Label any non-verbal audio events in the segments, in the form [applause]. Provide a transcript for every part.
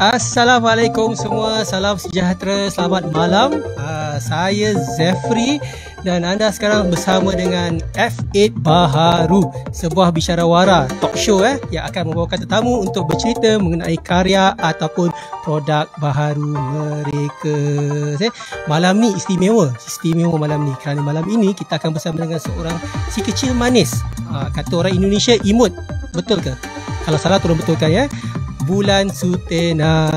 Assalamualaikum semua, salam sejahtera, selamat malam. Uh, saya Zefri dan anda sekarang bersama dengan F8 Baharu, sebuah bicara wara talk show eh yang akan membawakan tetamu untuk bercerita mengenai karya ataupun produk baharu mereka. Eh, malam ni istimewa, istimewa malam ni kerana malam ini kita akan bersama dengan seorang si kecil manis. Uh, kata orang Indonesia imut, betul ke? Kalau salah tolong betulkan ya. Bulan Sutena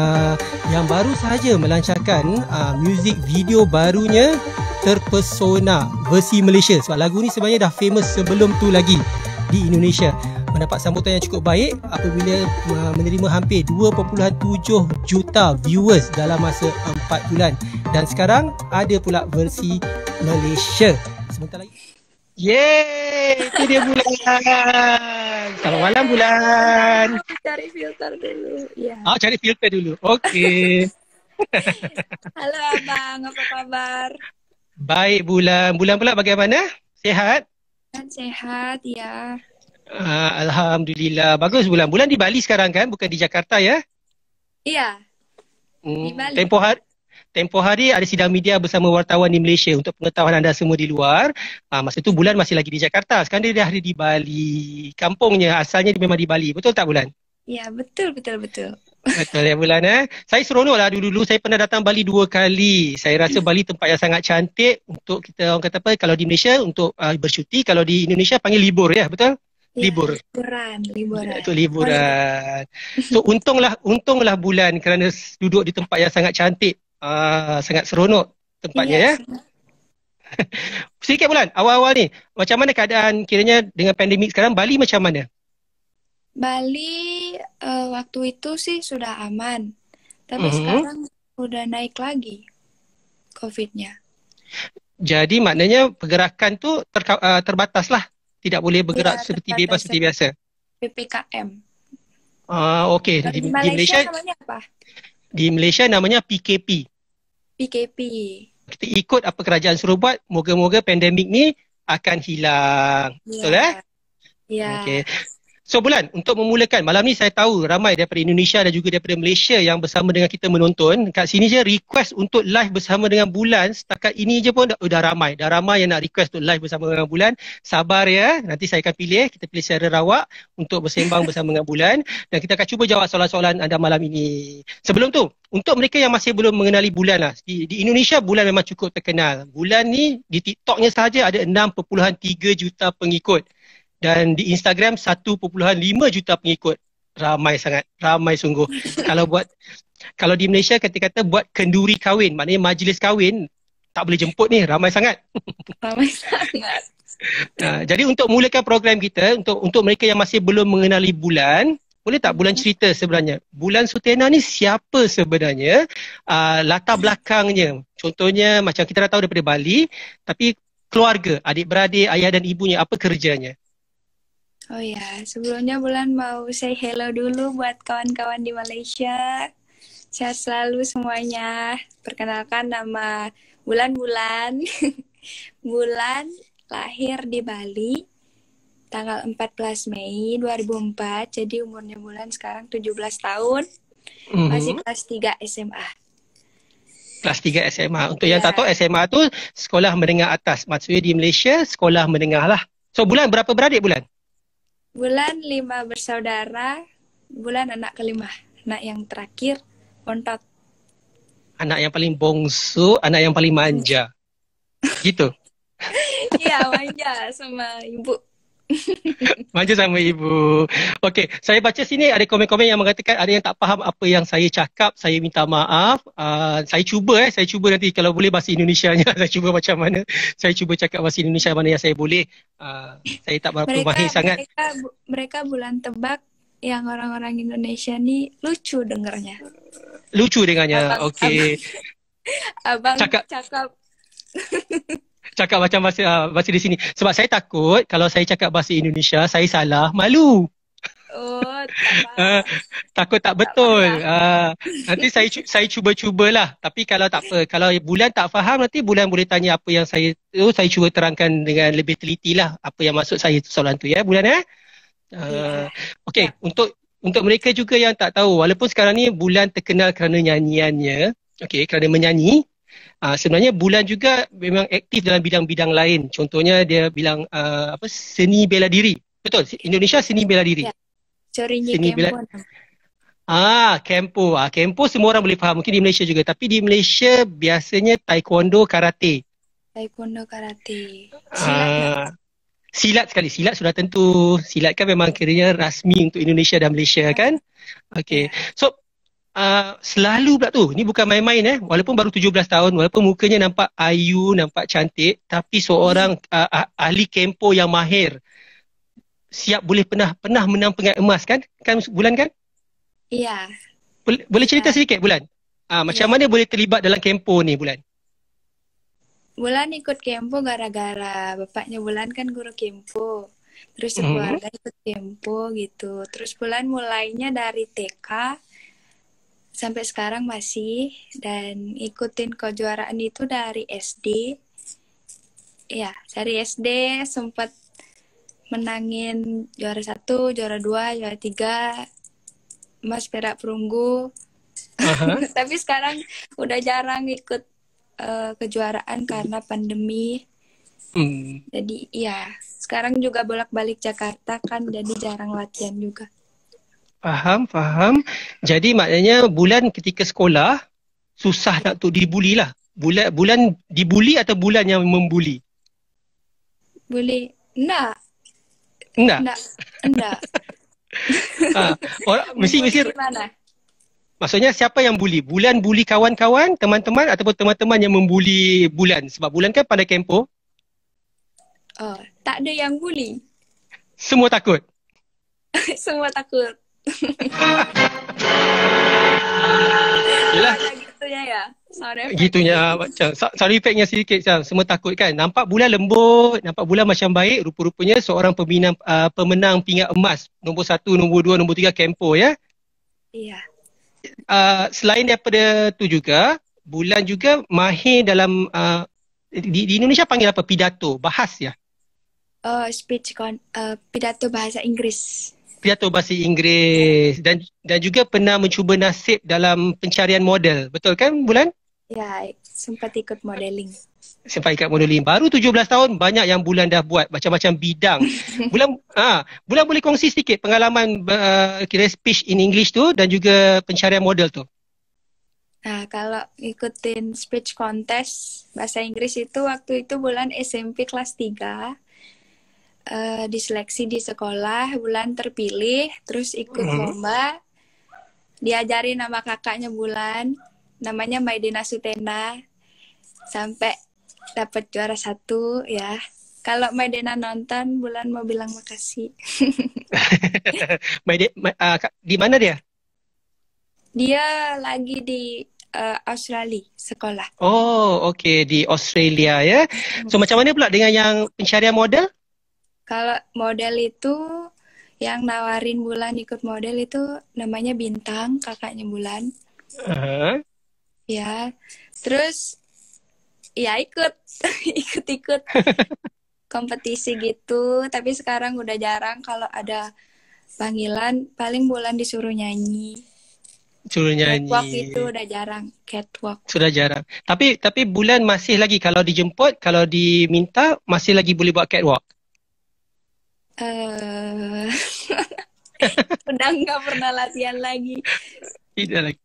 yang baru sahaja melancarkan uh, music video barunya Terpesona versi Malaysia sebab lagu ni sebenarnya dah famous sebelum tu lagi di Indonesia mendapat sambutan yang cukup baik apabila uh, menerima hampir 2.7 juta viewers dalam masa 4 bulan dan sekarang ada pula versi Malaysia sebentar lagi Yeay, itu dia bulan. Selamat malam bulan. Cari filter dulu. Ya. Ah, cari filter dulu. Okey. [laughs] Halo abang, apa kabar? Baik bulan. Bulan pula bagaimana? Sehat? sehat, ya. Ah, Alhamdulillah. Bagus bulan. Bulan di Bali sekarang kan? Bukan di Jakarta ya? Iya. Hmm, di Bali. Tempoh hari, tempoh hari ada sidang media bersama wartawan di Malaysia untuk pengetahuan anda semua di luar. Ha, masa tu Bulan masih lagi di Jakarta. Sekarang dia dah ada di Bali. Kampungnya asalnya dia memang di Bali. Betul tak Bulan? Ya, betul, betul, betul. Betul ya Bulan eh. Saya seronok lah dulu-dulu saya pernah datang Bali dua kali. Saya rasa Bali tempat yang sangat cantik untuk kita orang kata apa kalau di Malaysia untuk uh, bercuti. Kalau di Indonesia panggil libur ya, betul? Ya, libur. Ya, liburan, liburan. Itu ya, liburan. So untunglah, untunglah bulan kerana duduk di tempat yang sangat cantik Ah, sangat seronok tempatnya yes. ya. [laughs] Sikit bulan awal-awal ni macam mana keadaan kiranya dengan pandemik sekarang Bali macam mana? Bali uh, waktu itu sih sudah aman. Tapi mm-hmm. sekarang sudah naik lagi COVID-nya. Jadi maknanya pergerakan tu ter, eh, terbatas lah. Tidak boleh bergerak ya, seperti bebas seperti lah. biasa. PPKM. Ah uh, okey di, di Malaysia, di Malaysia namanya apa? Di Malaysia namanya PKP. PKP. Kita ikut apa kerajaan suruh buat, moga-moga pandemik ni akan hilang. Yeah. Betul eh? Ya. Yeah. Okay. So Bulan, untuk memulakan, malam ni saya tahu ramai daripada Indonesia dan juga daripada Malaysia yang bersama dengan kita menonton. Kat sini je request untuk live bersama dengan Bulan setakat ini je pun dah, oh, dah ramai. Dah ramai yang nak request untuk live bersama dengan Bulan. Sabar ya, nanti saya akan pilih. Kita pilih secara rawak untuk bersembang bersama dengan Bulan. Dan kita akan cuba jawab soalan-soalan anda malam ini. Sebelum tu, untuk mereka yang masih belum mengenali Bulan lah. Di, di Indonesia, Bulan memang cukup terkenal. Bulan ni di TikToknya saja ada 6.3 juta pengikut dan di Instagram 1.5 juta pengikut ramai sangat ramai sungguh [laughs] kalau buat kalau di Malaysia kata-kata buat kenduri kahwin maknanya majlis kahwin tak boleh jemput ni ramai sangat [laughs] ramai sangat Uh, jadi untuk mulakan program kita untuk untuk mereka yang masih belum mengenali bulan, boleh tak bulan cerita sebenarnya? Bulan Sutena ni siapa sebenarnya? Uh, latar belakangnya. Contohnya macam kita dah tahu daripada Bali, tapi keluarga, adik-beradik, ayah dan ibunya apa kerjanya? Oh ya, sebelumnya bulan mau say hello dulu buat kawan-kawan di Malaysia. Sehat selalu semuanya. Perkenalkan nama bulan-bulan. [laughs] bulan lahir di Bali tanggal 14 Mei 2004. Jadi umurnya bulan sekarang 17 tahun. Mhm. Masih kelas 3 SMA. Kelas 3 SMA. Untuk yeah. yang tak tahu SMA tu sekolah menengah atas. Maksudnya di Malaysia sekolah menengah lah. So bulan berapa beradik bulan? Bulan lima bersaudara, bulan anak kelima, anak yang terakhir, ontot. Anak yang paling bongsu, anak yang paling manja. gitu. [laughs] Iya, manja sama ibu. [laughs] Maju sama ibu. Okey, saya baca sini ada komen-komen yang mengatakan ada yang tak faham apa yang saya cakap, saya minta maaf. Uh, saya cuba eh, saya cuba nanti kalau boleh bahasa Indonesia nya. [laughs] saya cuba macam mana. Saya cuba cakap bahasa Indonesia mana yang saya boleh. Uh, saya tak berapa mereka, mahir sangat. Mereka, bu- mereka bulan tebak yang orang-orang Indonesia ni lucu dengarnya. Lucu dengarnya. Okey. Abang, okay. abang, abang cakap, cakap. [laughs] cakap macam bahasa uh, bahasa di sini sebab saya takut kalau saya cakap bahasa Indonesia saya salah malu Oh, uh, [laughs] takut tak betul. uh, nanti saya cu- saya cuba-cubalah. Tapi kalau tak apa, kalau bulan tak faham nanti bulan boleh tanya apa yang saya tu oh, saya cuba terangkan dengan lebih teliti lah apa yang masuk saya tu soalan tu ya bulan eh. Uh, ah, okay untuk untuk mereka juga yang tak tahu walaupun sekarang ni bulan terkenal kerana nyanyiannya. Okay kerana menyanyi. Uh, sebenarnya bulan juga memang aktif dalam bidang-bidang lain. Contohnya dia bilang uh, apa seni bela diri. Betul, Indonesia seni bela diri. Ya. Seni Kempo. bela Ah, kempo. Ah, kempo semua orang boleh faham. Mungkin di Malaysia juga. Tapi di Malaysia biasanya taekwondo karate. Taekwondo karate. Silat. Ah, silat sekali. Silat sudah tentu. Silat kan memang kiranya rasmi untuk Indonesia dan Malaysia kan? Ya. Okay. So uh, selalu pula tu ni bukan main-main eh walaupun baru 17 tahun walaupun mukanya nampak ayu nampak cantik tapi seorang uh, ahli kempo yang mahir siap boleh pernah pernah menang pengat emas kan kan bulan kan ya yeah. boleh, boleh cerita yeah. sedikit bulan uh, macam yeah. mana boleh terlibat dalam kempo ni bulan bulan ikut kempo gara-gara bapaknya bulan kan guru kempo terus hmm. keluarga mm-hmm. ikut kempo gitu terus bulan mulainya dari TK sampai sekarang masih dan ikutin kejuaraan itu dari SD ya dari SD sempat menangin juara satu juara dua juara tiga emas perak perunggu [laughs] tapi sekarang udah jarang ikut uh, kejuaraan karena pandemi hmm. jadi ya sekarang juga bolak balik Jakarta kan jadi jarang latihan juga Faham, faham. Jadi maknanya bulan ketika sekolah susah nak tu dibuli lah. Bulan, bulan dibuli atau bulan yang membuli? Boleh. Nak. Nak. Nak. Nak. ha, [laughs] ah, orang, mesti, mesti. Mana? Maksudnya siapa yang buli? Bulan buli kawan-kawan, teman-teman ataupun teman-teman yang membuli bulan? Sebab bulan kan pada kempo. Oh, tak ada yang buli. Semua takut? [laughs] Semua takut. Yelah. Gitunya ya. Sorry. Gitunya macam sorry effectnya sedikit macam semua takut kan. Nampak bulan lembut, nampak bulan macam baik, rupa-rupanya seorang pembina, uh, pemenang pingat emas nombor satu, nombor dua, nombor tiga Kempo ya. Iya. Uh, selain daripada tu juga, bulan juga mahir dalam uh, di, di Indonesia panggil apa? Pidato, bahas ya. Uh, speech con uh, pidato bahasa Inggris piatu bahasa Inggeris dan dan juga pernah mencuba nasib dalam pencarian model. Betul kan Bulan? Ya, sempat ikut modeling. Sempat ikut modeling. Baru 17 tahun banyak yang Bulan dah buat macam-macam bidang. [laughs] Bulan ah, ha, Bulan boleh kongsi sikit pengalaman uh, kira speech in English tu dan juga pencarian model tu. Nah, ha, kalau ikutin speech contest bahasa Inggris itu waktu itu bulan SMP kelas 3 uh, diseleksi di sekolah bulan terpilih terus ikut hmm. lomba diajari nama kakaknya bulan namanya Maidina Sutena sampai dapat juara satu ya kalau Maidena nonton bulan mau bilang makasih [laughs] Maide ma uh, di mana dia dia lagi di uh, Australia sekolah oh oke okay. di Australia ya so macam mana pula dengan yang pencarian model Kalau model itu yang nawarin Bulan ikut model itu namanya Bintang, kakaknya Bulan. Uh-huh. Ya, terus ya ikut, [laughs] ikut-ikut [laughs] kompetisi gitu. Tapi sekarang udah jarang kalau ada panggilan, paling Bulan disuruh nyanyi. Suruh nyanyi. Catwalk itu udah jarang, catwalk. Sudah jarang. Tapi tapi Bulan masih lagi kalau dijemput, kalau diminta masih lagi boleh buat catwalk. Uh, eh. udah [laughs] nggak pernah latihan lagi. Tidak lagi.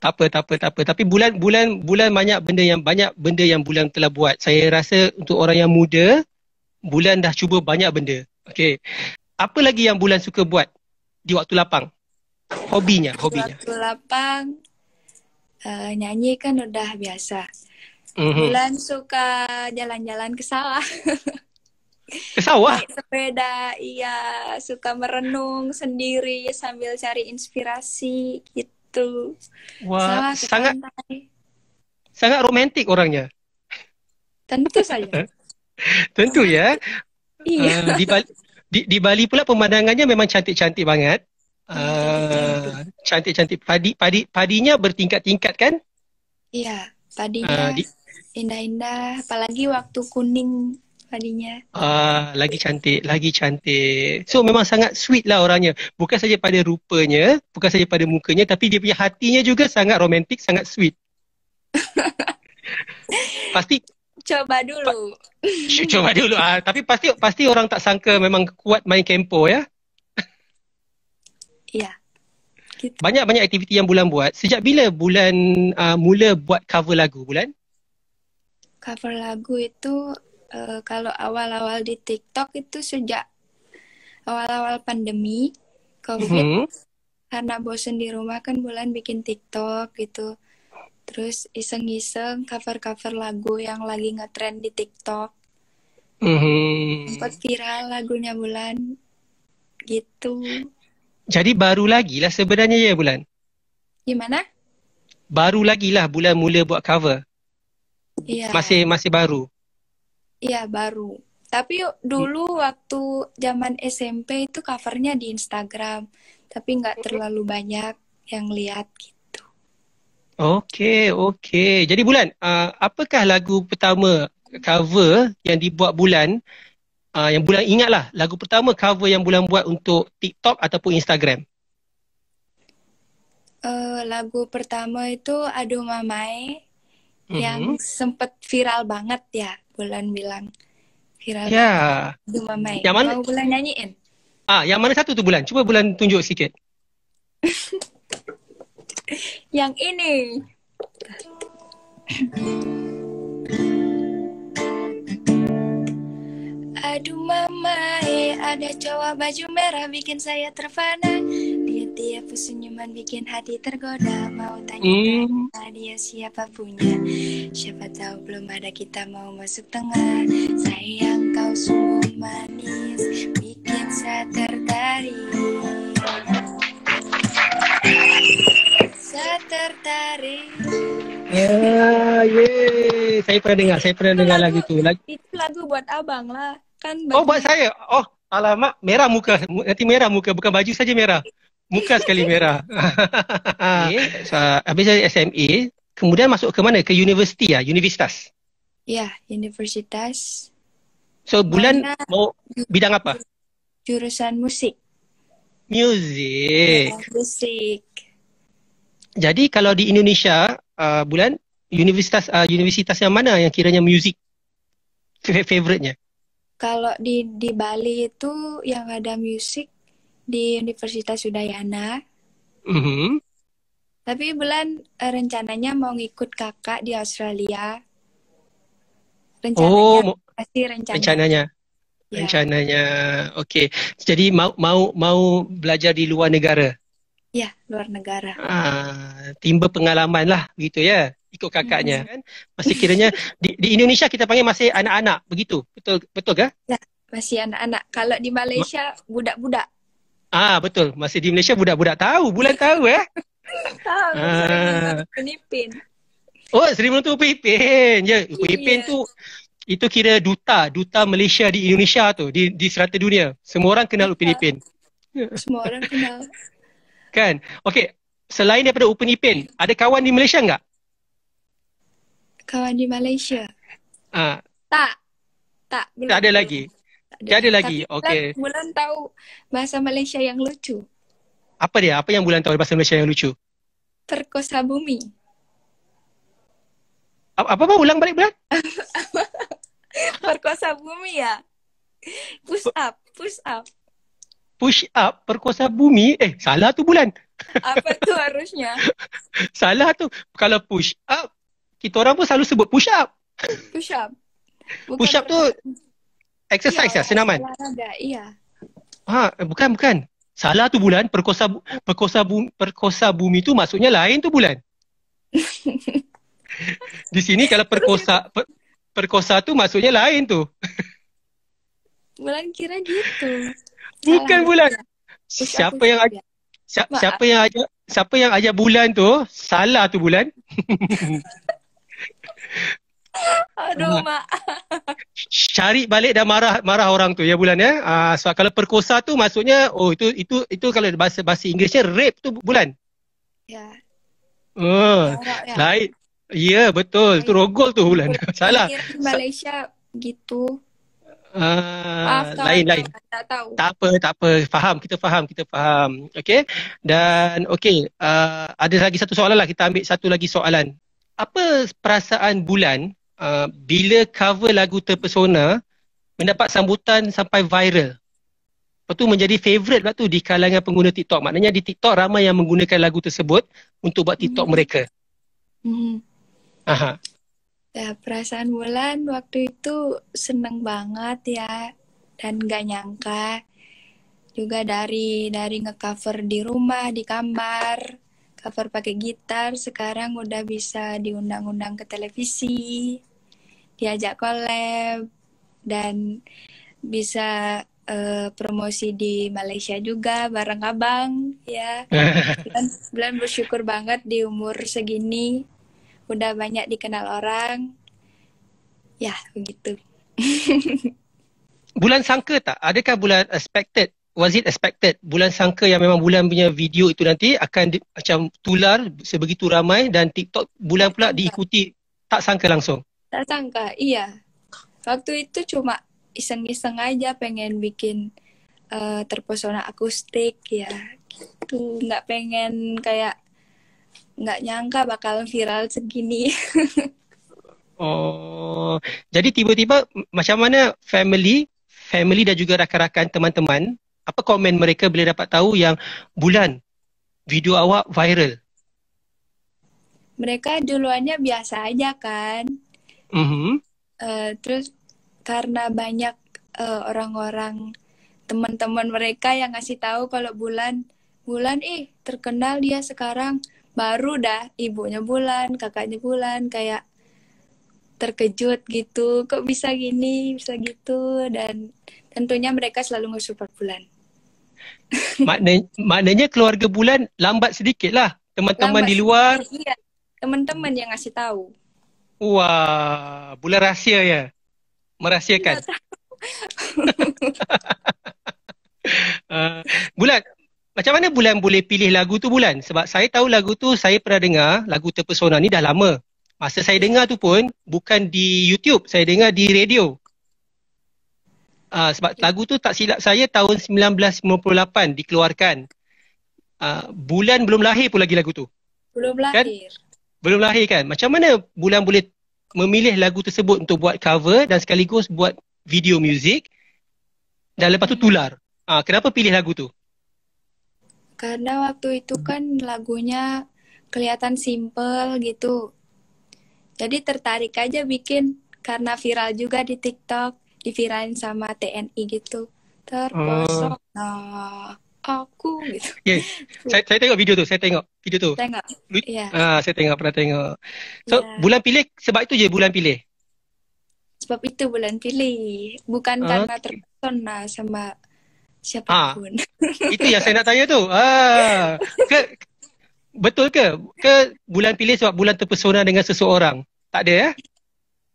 tak apa, tak apa, tak apa. Tapi bulan bulan bulan banyak benda yang banyak benda yang bulan telah buat. Saya rasa untuk orang yang muda, bulan dah cuba banyak benda. Okey. Apa lagi yang bulan suka buat di waktu lapang? Hobinya, hobinya. Waktu lapang uh, nyanyi kan udah biasa. Mm-hmm. Bulan suka jalan-jalan ke sawah. [laughs] Ke sawah? Naik sepeda, iya. Suka merenung sendiri sambil cari inspirasi gitu. Wah, sangat pantai. sangat romantis orangnya. Tentu saja. [laughs] Tentu ya. Iya. Uh, di Bali di, di Bali pula pemandangannya memang cantik-cantik banget. Uh, cantik-cantik padi padi padinya bertingkat-tingkat kan? Iya, padinya uh, di... indah-indah apalagi waktu kuning sekalinya. Ah, lagi cantik, lagi cantik. So memang sangat sweet lah orangnya. Bukan saja pada rupanya, bukan saja pada mukanya, tapi dia punya hatinya juga sangat romantik, sangat sweet. [laughs] pasti coba dulu. Pa- [laughs] coba dulu. Ah, tapi pasti pasti orang tak sangka memang kuat main kempo ya. Iya. [laughs] Banyak-banyak aktiviti yang bulan buat. Sejak bila bulan uh, mula buat cover lagu bulan? Cover lagu itu uh, kalau awal-awal di TikTok itu sejak awal-awal pandemi COVID hmm karena bosan di rumah kan bulan bikin TikTok gitu terus iseng-iseng cover-cover lagu yang lagi ngetrend di TikTok mm-hmm. sempat hmm viral lagunya bulan gitu jadi baru lagi lah sebenarnya ya bulan gimana baru lagi lah bulan mula buat cover Iya. Masih masih baru. Iya, baru. Tapi dulu hmm. waktu zaman SMP itu covernya di Instagram, tapi nggak terlalu banyak yang lihat gitu. Oke, okay, oke. Okay. Jadi Bulan, uh, apakah lagu pertama cover yang dibuat Bulan? Uh, yang Bulan ingatlah, lagu pertama cover yang Bulan buat untuk TikTok ataupun Instagram? Uh, lagu pertama itu Aduh Mamae mm-hmm. yang sempat viral banget ya bulan bilang viral. Ya. Yeah. Mamai. Yang mana? Mau bulan nyanyiin. Ah, yang mana satu tu bulan? Cuba bulan tunjuk sikit. [laughs] yang ini. Aduh mama, eh ada cowok baju merah bikin saya terpana, Dia tiap senyuman bikin hati tergoda. Mau tanya mm. dia siapa punya? Siapa tahu belum ada kita mau masuk tengah. Sayang kau sungguh manis, bikin saya tertarik. Saya tertarik. Ya, yeah, yeah. saya pernah dengar, saya pernah itu dengar lagu, lagu itu. Lagu. Itu lagu buat abang lah. kan oh, baju. Oh buat saya. Oh, alamak, merah muka. Nanti merah muka bukan baju saja merah. Muka sekali merah. okay. [laughs] Eh, so, habis saya SME, kemudian masuk ke mana? Ke universiti ya, universitas. Ya, yeah, universitas. So bulan Mana mau bidang apa? Jurusan musik. Music. Yeah, musik. Jadi kalau di Indonesia uh, bulan universitas uh, universitas yang mana yang kiranya music favorite-nya? kalau di di Bali itu yang ada musik di Universitas Udayana. Mm -hmm. Tapi bulan eh, rencananya mau ngikut kakak di Australia. Rencananya, oh, pasti rencananya. Rencananya. Ya. Rencananya. Oke. Okay. Jadi mau mau mau belajar di luar negara. Ya, luar negara. Ah, timba pengalaman lah, gitu ya ikut kakaknya hmm. kan masih kiranya di, di Indonesia kita panggil masih anak-anak begitu betul betul ke ya, masih anak-anak kalau di Malaysia Ma- budak-budak ah betul masih di Malaysia budak-budak tahu bulan [laughs] tahu eh tahu ah. Pipin oh Sri Menantu Pipin ya yeah. Pipin tu itu kira duta duta Malaysia di Indonesia tu di di serata dunia semua orang kenal Upin Ipin semua orang kenal [laughs] kan okey selain daripada Upin Ipin ada kawan di Malaysia enggak kawan di Malaysia. Ah. Tak. Tak. tak ada lagi. Tak ada, tak ada lagi. Okey. Bulan tahu bahasa Malaysia yang lucu. Apa dia? Apa yang bulan tahu bahasa Malaysia yang lucu? Perkosa bumi. Apa apa ulang balik bulan? [laughs] perkosa bumi ya. Push up, push up. Push up perkosa bumi. Eh, salah tu bulan. apa tu harusnya? [laughs] salah tu. Kalau push up kita orang pun selalu sebut push up. Push up. Bukan push up tu exercise ya, lah, senaman. Iya. Ha, bukan bukan. Salah tu bulan perkosa perkosa bumi, perkosa bumi tu maksudnya lain tu bulan. [laughs] Di sini kalau perkosa per, perkosa tu maksudnya lain tu. Bulan kira gitu. Bukan bulan. Ya. Siapa yang siapa yang ajar siapa yang ajar bulan tu? Salah tu bulan. [laughs] [laughs] Aduh mak. mak. Cari balik dan marah marah orang tu ya bulan ya. Ah uh, sebab kalau perkosa tu maksudnya oh itu itu itu kalau bahasa bahasa Inggerisnya rape tu bulan. Ya. Yeah. Oh. Ya. Lain. Ya yeah, betul. Tu rogol tu bulan. [laughs] Salah. Di Malaysia gitu. Uh, ah, lain-lain. Tak, tak apa, tak apa. Faham, kita faham, kita faham. Okey. Dan okey, uh, ada lagi satu soalan lah kita ambil satu lagi soalan apa perasaan bulan uh, bila cover lagu terpesona mendapat sambutan sampai viral? Lepas tu menjadi favourite waktu di kalangan pengguna TikTok. Maknanya di TikTok ramai yang menggunakan lagu tersebut untuk buat TikTok hmm mereka. Mm-hmm. Aha. Ya, perasaan bulan waktu itu senang banget ya dan gak nyangka juga dari dari ngecover di rumah di kamar cover pakai gitar sekarang udah bisa diundang-undang ke televisi diajak collab dan bisa uh, promosi di Malaysia juga bareng abang ya [laughs] dan bulan bersyukur banget di umur segini udah banyak dikenal orang ya begitu [laughs] bulan sangka tak adakah bulan expected was it expected bulan sangka yang memang bulan punya video itu nanti akan di, macam tular sebegitu ramai dan TikTok bulan pula diikuti tak sangka langsung? Tak sangka, iya. Waktu itu cuma iseng-iseng aja pengen bikin uh, terpesona akustik ya. Gitu. Nggak pengen kayak nggak nyangka bakal viral segini. [laughs] oh, jadi tiba-tiba macam mana family family dan juga rakan-rakan teman-teman apa komen mereka bila dapat tahu yang bulan video awak viral? Mereka duluannya biasa aja kan. Mm-hmm. Uh, terus karena banyak uh, orang-orang teman-teman mereka yang ngasih tahu kalau bulan bulan ih terkenal dia sekarang baru dah ibunya bulan kakaknya bulan kayak terkejut gitu kok bisa gini bisa gitu dan tentunya mereka selalu nge-support bulan maknanya, maknanya keluarga bulan lambat sedikit lah teman-teman di luar teman-teman yang ngasih tahu wah bulan rahsia ya merahsiakan uh, [laughs] bulan macam mana bulan boleh pilih lagu tu bulan sebab saya tahu lagu tu saya pernah dengar lagu terpesona ni dah lama masa saya dengar tu pun bukan di YouTube saya dengar di radio uh, sebab lagu tu tak silap saya tahun 1998 dikeluarkan. Uh, bulan belum lahir pun lagi lagu tu. Belum kan? lahir. Kan? Belum lahir kan? Macam mana bulan boleh memilih lagu tersebut untuk buat cover dan sekaligus buat video music dan lepas tu hmm. tular. Uh, kenapa pilih lagu tu? Karena waktu itu kan lagunya kelihatan simple gitu. Jadi tertarik aja bikin karena viral juga di TikTok diviralin sama TNI gitu terpesona uh. aku gitu. Yeah. saya, saya tengok video tu, saya tengok video tu. Tengok. Yeah. Ah, saya tengok pernah tengok. So yeah. bulan pilih sebab itu je bulan pilih. Sebab itu bulan pilih, bukan uh. karena terpesona sama siapapun. Ah. itu yang saya nak tanya tu. Ah. Ke, Betul ke? Ke bulan pilih sebab bulan terpesona dengan seseorang? Tak ada ya? Eh?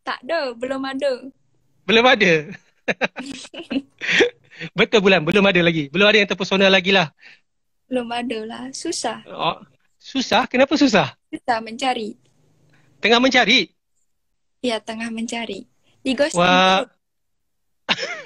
Tak ada, belum ada. Belum ada. [laughs] Betul bulan, belum ada lagi. Belum ada yang terpersonal lagi lah. Belum ada lah, susah. Oh, susah? Kenapa susah? Susah mencari. Tengah mencari? Ya, tengah mencari. Di ghosting. Wah. [laughs]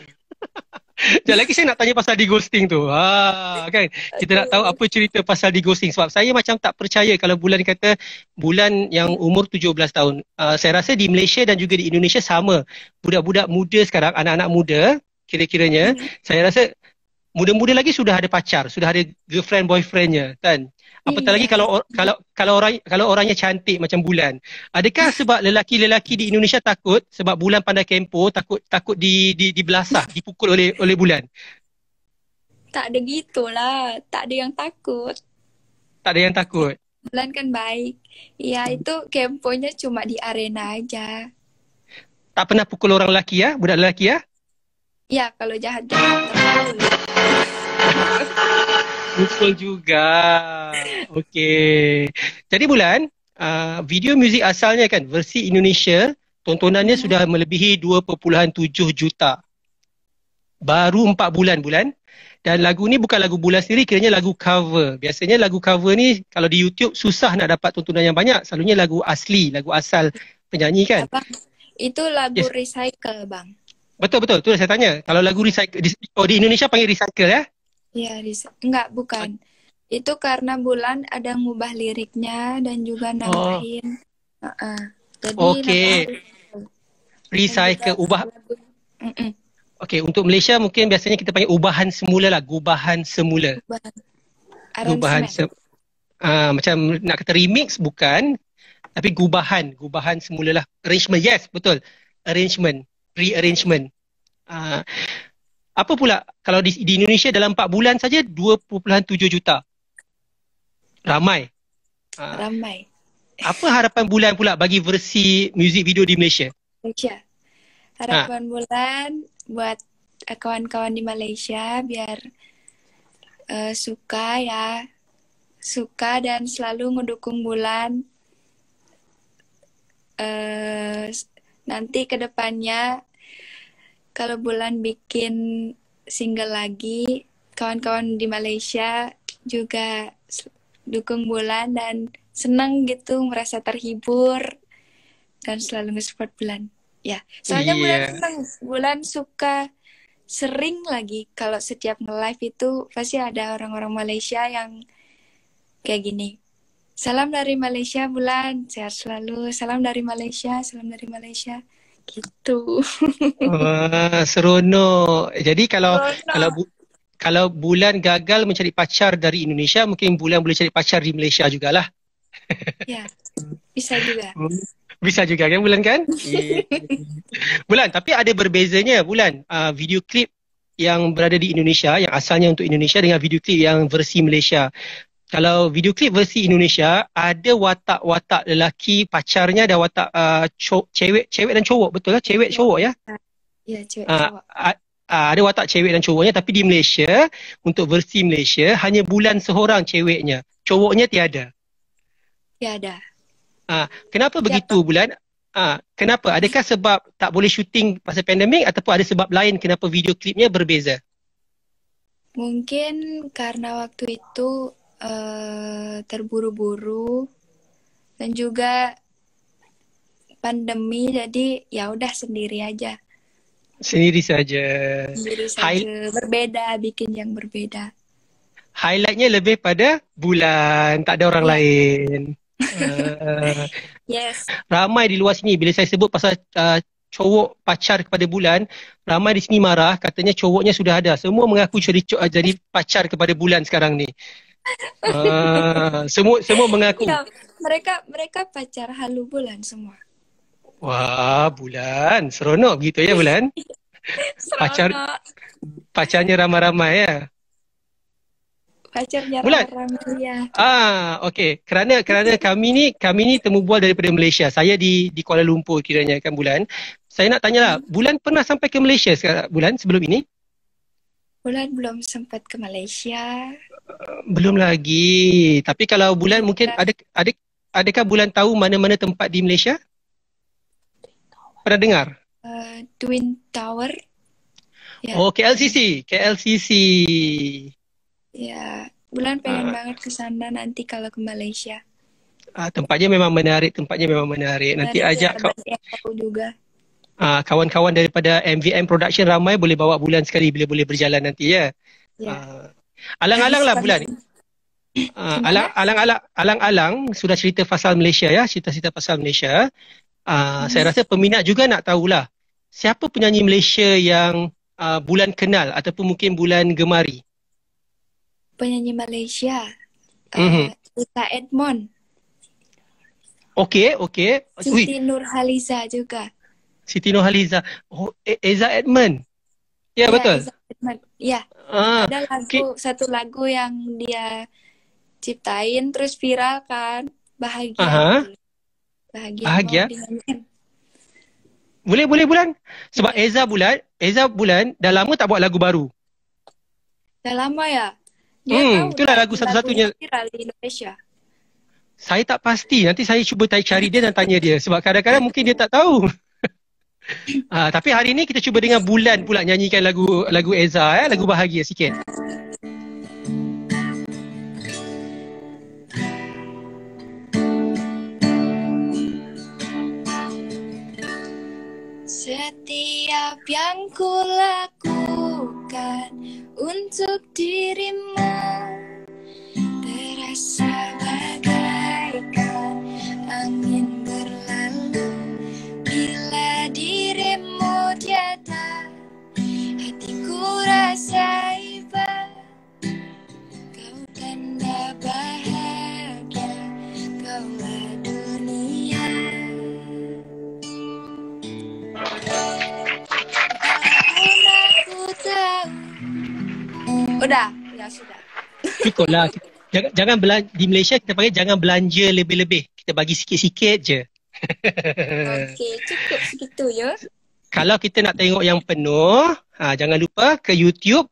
Ya lagi saya nak tanya pasal di ghosting tu. Ha kan. Kita nak tahu apa cerita pasal di ghosting sebab saya macam tak percaya kalau bulan kata bulan yang umur 17 tahun. Uh, saya rasa di Malaysia dan juga di Indonesia sama. Budak-budak muda sekarang, anak-anak muda kira-kiranya, hmm. saya rasa muda-muda lagi sudah ada pacar, sudah ada girlfriend boyfriendnya kan. Apatah lagi kalau kalau kalau orang kalau orangnya cantik macam bulan. Adakah sebab lelaki-lelaki di Indonesia takut sebab bulan pandai kempo takut takut di di dibelasah, dipukul oleh oleh bulan? Tak ada gitulah. Tak ada yang takut. Tak ada yang takut. Bulan kan baik. Ya itu kemponya cuma di arena aja. Tak pernah pukul orang lelaki ya, budak lelaki ya? Ya, kalau jahat jahat. Betul juga. Okay. Jadi bulan, uh, video muzik asalnya kan versi Indonesia, tontonannya hmm. sudah melebihi 2.7 juta. Baru 4 bulan bulan. Dan lagu ni bukan lagu bulan sendiri, kiranya lagu cover. Biasanya lagu cover ni kalau di YouTube susah nak dapat tontonan yang banyak. Selalunya lagu asli, lagu asal penyanyi kan. Abang, itu lagu yes. recycle bang. Betul-betul, tu dah saya tanya. Kalau lagu recycle, di, oh di Indonesia panggil recycle ya? Eh? Iya, enggak, bukan. Itu karena bulan ada ngubah liriknya dan juga oh. nambahin. Oh. Uh-uh. Oke. Okay. Recycle, ubah. Oke, okay, untuk Malaysia mungkin biasanya kita panggil ubahan semula lah. Gubahan semula. Ubahan. Gubahan eh? se- uh, ah, macam nak kata remix bukan. Tapi gubahan. Gubahan semula lah. Arrangement, yes, betul. Arrangement. Rearrangement. Uh, apa pula kalau di, di Indonesia dalam 4 bulan saja 2.7 juta. Ramai. Ha. Ramai. Ha. Apa harapan bulan pula bagi versi music video di Malaysia? Malaysia. Harapan ha. bulan buat kawan-kawan di Malaysia biar uh, suka ya. Suka dan selalu mendukung bulan. Uh, nanti ke depannya kalau bulan bikin single lagi kawan-kawan di Malaysia juga dukung bulan dan senang gitu merasa terhibur dan selalu nge-support bulan ya soalnya yeah. bulan senang bulan suka sering lagi kalau setiap nge-live itu pasti ada orang-orang Malaysia yang kayak gini salam dari Malaysia bulan sehat selalu salam dari Malaysia salam dari Malaysia gitu. Wah, seronok. Jadi kalau seronok. kalau bu, kalau bulan gagal mencari pacar dari Indonesia, mungkin bulan boleh cari pacar di Malaysia jugalah. [laughs] Ya. Bisa juga. Bisa juga kan bulan kan? bulan, tapi ada berbezanya bulan uh, video klip yang berada di Indonesia yang asalnya untuk Indonesia dengan video klip yang versi Malaysia kalau video klip versi Indonesia ada watak-watak lelaki pacarnya ada watak uh, co- cewek cewek dan cowok betul lah cewek ya. cowok ya ya cewek uh, cowok uh, ada watak cewek dan cowoknya tapi di Malaysia untuk versi Malaysia hanya bulan seorang ceweknya cowoknya tiada tiada uh, kenapa tiada. begitu bulan uh, kenapa adakah sebab tak boleh shooting pasal pandemik ataupun ada sebab lain kenapa video klipnya berbeza mungkin karena waktu itu Eh, terburu-buru dan juga pandemi jadi ya udah sendiri aja sendiri saja sendiri saja Hai... berbeda bikin yang berbeda highlightnya lebih pada bulan tak ada orang ya. lain uh, [laughs] yes ramai di luar sini bila saya sebut pasal uh, cowok pacar kepada bulan ramai di sini marah katanya cowoknya sudah ada semua mengaku cerita jadi pacar kepada bulan sekarang ni Ah, semua semua mengaku. Ya, mereka mereka pacar halu bulan semua. Wah, bulan. Seronok gitu ya, bulan. [laughs] Seronok. Pacar pacarnya ramai-ramai ya. Pacarnya bulan. ramai-ramai ya. Ah, okey. Kerana kerana kami ni kami ni temu bual daripada Malaysia. Saya di di Kuala Lumpur kiranya kan bulan. Saya nak tanyalah, hmm. bulan pernah sampai ke Malaysia sekarang bulan sebelum ini? Bulan belum sempat ke Malaysia. Belum lagi. Tapi kalau bulan mungkin ada ada adakah bulan tahu mana-mana tempat di Malaysia? Pernah dengar? Uh, Twin Tower. Yeah. Oh, KLCC, KLCC. Ya, yeah. bulan pengen uh. banget ke sana nanti kalau ke Malaysia. Ah, tempatnya memang menarik, tempatnya memang menarik. Nanti ya, ajak kau. Aku juga uh, kawan-kawan daripada MVM Production ramai boleh bawa bulan sekali bila boleh berjalan nanti ya. Yeah. Uh, alang-alang lah bulan ni. alang, alang, alang, alang, alang sudah cerita pasal Malaysia ya, cerita-cerita pasal Malaysia. Uh, hmm. Saya rasa peminat juga nak tahulah siapa penyanyi Malaysia yang uh, bulan kenal ataupun mungkin bulan gemari. Penyanyi Malaysia, Cinta uh, mm-hmm. Edmond. Okey, okey. Siti Nurhaliza juga. Siti Nurhaliza oh, e-, Eza Edmund, Ya yeah, betul Eza Edmund, Ya yeah. ah, Ada lagu ki- Satu lagu yang dia Ciptain Terus viral kan Bahagia Aha. Bahagia Bahagia Boleh boleh bulan Sebab yeah. Eza bulan Eza bulan Dah lama tak buat lagu baru Dah lama ya dia Hmm Itulah lagu satu-satunya lagu viral di Indonesia saya tak pasti. Nanti saya cuba cari dia dan tanya dia. Sebab kadang-kadang mungkin dia tak tahu. Uh, tapi hari ni kita cuba dengan bulan pula nyanyikan lagu lagu Eza eh lagu bahagia sikit. Setiap yang ku lakukan untuk dirimu terasa saiba Kau tanda bahagia Kau dunia Udah, ya sudah Cukup Jangan, jangan belan, di Malaysia kita panggil jangan belanja lebih-lebih. Kita bagi sikit-sikit je. Okey, cukup segitu ya kalau kita nak tengok yang penuh ha, jangan lupa ke YouTube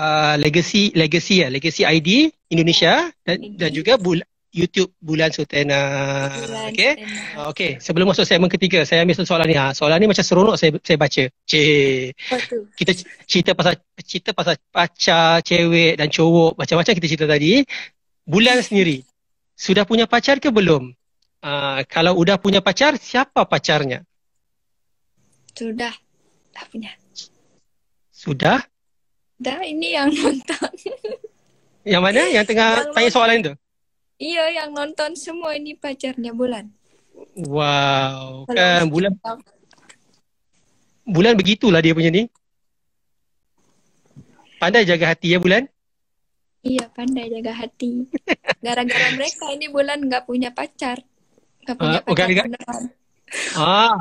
uh, legacy legacy ya legacy ID Indonesia dan dan juga bul- YouTube Bulan Sutena. Okey, okay. Sebelum masuk segmen ketiga, saya ambil soalan ni. Ha. Soalan ni macam seronok saya, saya baca. Cik. Kita cerita pasal cerita pasal pacar, cewek dan cowok. Macam-macam kita cerita tadi. Bulan sendiri. Sudah punya pacar ke belum? Uh, kalau sudah punya pacar, siapa pacarnya? Sudah. Dah punya. Sudah? Dah ini yang [laughs] nonton. Yang mana? Yang tengah yang tanya nonton. soalan tu? Iya, yang nonton semua ini pacarnya bulan. Wow. Kan, bulan. Bulan begitulah dia punya ni. Pandai jaga hati ya bulan. Iya pandai jaga hati. Gara-gara [laughs] mereka ini bulan nggak punya pacar. Nggak punya uh, pacar. Okay, ah,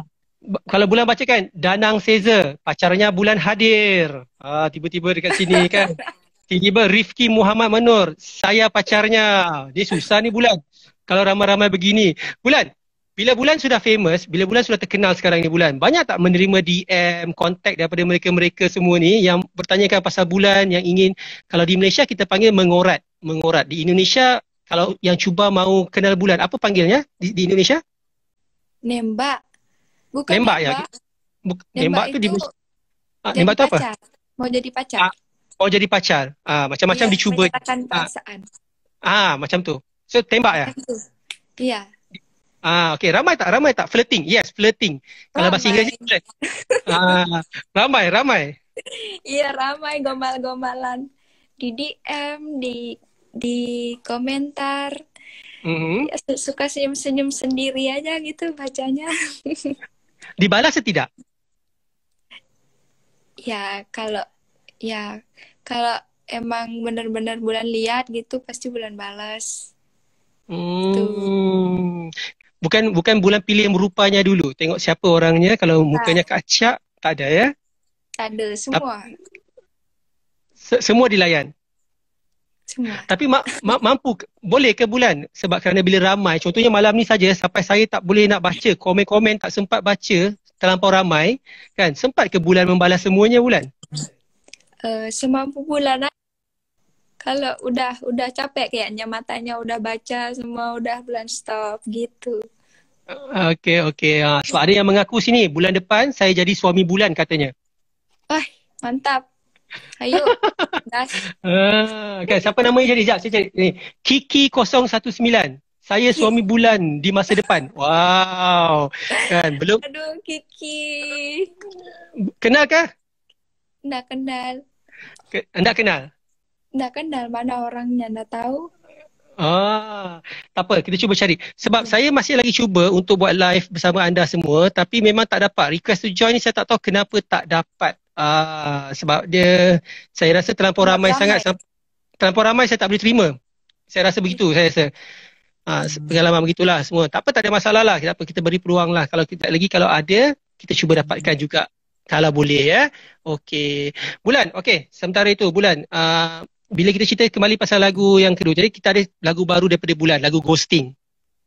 kalau bulan baca kan Danang Seza pacarnya bulan hadir ah, tiba-tiba dekat sini kan [laughs] tiba-tiba Rifki Muhammad Manur saya pacarnya dia susah ni bulan kalau ramai-ramai begini bulan bila bulan sudah famous bila bulan sudah terkenal sekarang ni bulan banyak tak menerima DM kontak daripada mereka-mereka semua ni yang bertanyakan pasal bulan yang ingin kalau di Malaysia kita panggil mengorat mengorat di Indonesia kalau yang cuba mau kenal bulan apa panggilnya di, di Indonesia nembak Bukan nembak ya. Buk- nembak, nembak tu di dibu- ah, nembak tu apa? Mau jadi pacar. Ah, mau jadi pacar. Ah, macam-macam ya, dicuba. Ah. ah, macam tu. So tembak ya. Iya. Ah, okey Ramai tak? Ramai tak? Flirting. Yes, flirting. Ramai. Kalau bahasa Inggeris ni ah, ramai, ramai. Iya, ramai gombal-gombalan. Di DM, di di komentar. Mm-hmm. Suka senyum-senyum sendiri aja gitu bacanya. [laughs] dibalas atau tidak? Ya, kalau ya kalau emang benar-benar bulan lihat gitu pasti bulan balas. Hmm. Bukan bukan bulan pilih yang rupanya dulu. Tengok siapa orangnya kalau mukanya ha. kacak tak ada ya. Tak ada semua. Ta- semua dilayan. Semua. Tapi ma- ma- mampu boleh ke bulan sebab kerana bila ramai contohnya malam ni saja sampai saya tak boleh nak baca komen-komen tak sempat baca terlampau ramai kan sempat ke bulan membalas semuanya bulan uh, semampu bulan lah. kalau udah udah capek kayaknya matanya udah baca semua udah bulan stop gitu ah, okey okey uh, sebab ada yang mengaku sini bulan depan saya jadi suami bulan katanya ah oh, mantap Ayo. Das. Uh, kan siapa nama dia jadi jap saya cari ni. Kiki 019. Saya suami bulan di masa depan. Wow. Kan belum Aduh Kiki. Kenal kah? Nak kenal. Ke, anda kenal? Nak kenal mana orangnya nak tahu. Ah, tak apa kita cuba cari. Sebab hmm. saya masih lagi cuba untuk buat live bersama anda semua tapi memang tak dapat. Request to join ni saya tak tahu kenapa tak dapat. Ah, sebab dia saya rasa terlalu ramai sangat terlalu ramai saya tak boleh terima. Saya rasa begitu saya rasa. Ha, pengalaman begitulah semua. Tak apa tak ada masalah lah. Kita apa kita beri peluang lah. Kalau kita lagi kalau ada kita cuba dapatkan hmm. juga kalau boleh ya. Okey. Bulan, okey. Sementara itu Bulan, uh, bila kita cerita kembali pasal lagu yang kedua. Jadi kita ada lagu baru daripada Bulan, lagu Ghosting.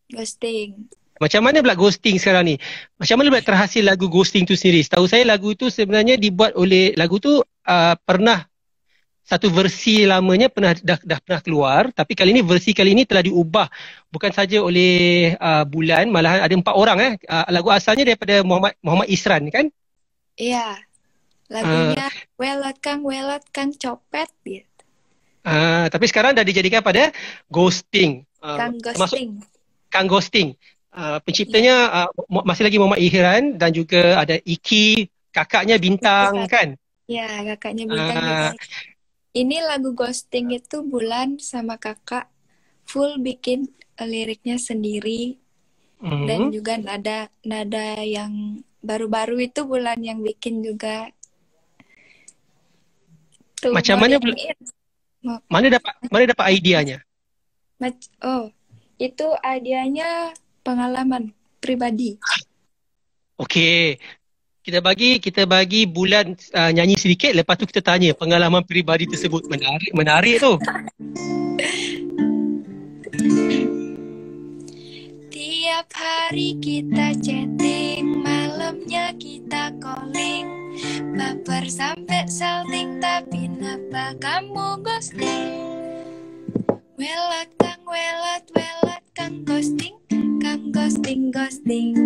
Ghosting. Macam mana pula ghosting sekarang ni? Macam mana pula terhasil lagu ghosting tu sendiri? Tahu saya lagu tu sebenarnya dibuat oleh lagu tu uh, pernah satu versi lamanya pernah dah, dah pernah keluar tapi kali ini versi kali ini telah diubah bukan saja oleh uh, bulan malahan ada empat orang eh uh, lagu asalnya daripada Muhammad Muhammad Isran kan? Iya. Yeah. Lagunya uh, ah. Welat Kang Welat Kang Copet dia. Uh, tapi sekarang dah dijadikan pada ghosting. Uh, Kang ghosting. Termasuk, Kang ghosting. Uh, penciptanya uh, masih lagi Muhammad Ihran dan juga ada Iki kakaknya bintang Kakak. kan? Ya, kakaknya ah. bintang. Uh, ini lagu ghosting itu bulan sama kakak full bikin uh, liriknya sendiri mm dan juga nada nada yang baru-baru itu bulan yang bikin juga Tuh, macam mana bulan? mana dapat mana dapat idenya Mac- oh itu idenya pengalaman pribadi. Okey. Kita bagi kita bagi bulan uh, nyanyi sedikit lepas tu kita tanya pengalaman pribadi tersebut menarik menarik tu. Tiap hari kita chatting, malamnya kita calling. Baper sampai salting tapi napa kamu ghosting? Welat kang welat welat kang ghosting ghosting, ghosting,